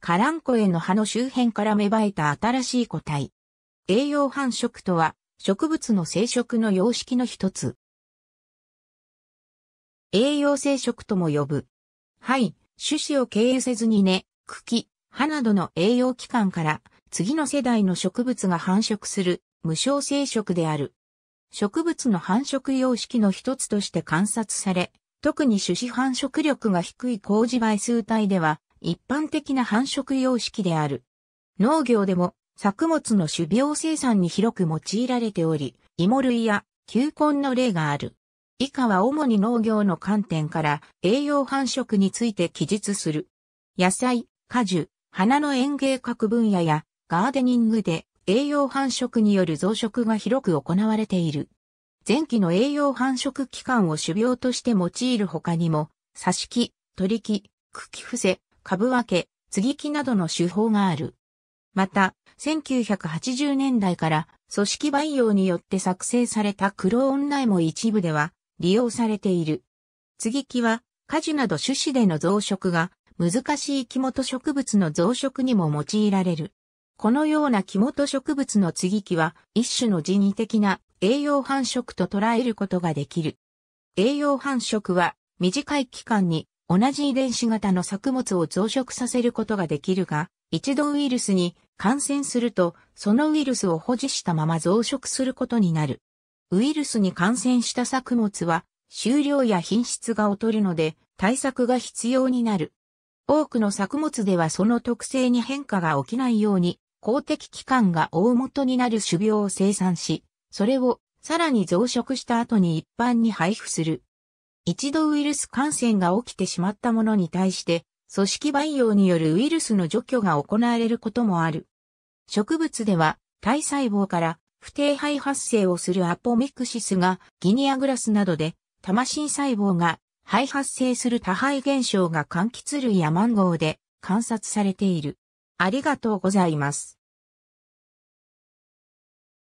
カランコエの葉の周辺から芽生えた新しい個体。栄養繁殖とは、植物の生殖の様式の一つ。栄養生殖とも呼ぶ。い、種子を経由せずに根、茎、葉などの栄養器官から次の世代の植物が繁殖する無償生殖である。植物の繁殖様式の一つとして観察され、特に種子繁殖力が低い麹倍数体では一般的な繁殖様式である。農業でも作物の種苗生産に広く用いられており、芋類や球根の例がある。以下は主に農業の観点から栄養繁殖について記述する。野菜、果樹、花の園芸各分野やガーデニングで栄養繁殖による増殖が広く行われている。前期の栄養繁殖期間を種苗として用いる他にも、挿し木、取り木、茎伏せ、株分け、継ぎ木などの手法がある。また、1980年代から組織培養によって作成されたクローンも一部では利用されている。継ぎ木は果樹など種子での増殖が難しい木元植物の増殖にも用いられる。このような木元植物の継ぎ木は一種の人為的な栄養繁殖と捉えることができる。栄養繁殖は短い期間に同じ遺伝子型の作物を増殖させることができるが、一度ウイルスに感染すると、そのウイルスを保持したまま増殖することになる。ウイルスに感染した作物は、収量や品質が劣るので、対策が必要になる。多くの作物ではその特性に変化が起きないように、公的機関が大元になる種苗を生産し、それをさらに増殖した後に一般に配布する。一度ウイルス感染が起きてしまったものに対して、組織培養によるウイルスの除去が行われることもある。植物では、体細胞から不定肺発生をするアポミクシスがギニアグラスなどで、魂細胞が肺発生する多肺現象が柑橘類やマンゴーで観察されている。ありがとうございます。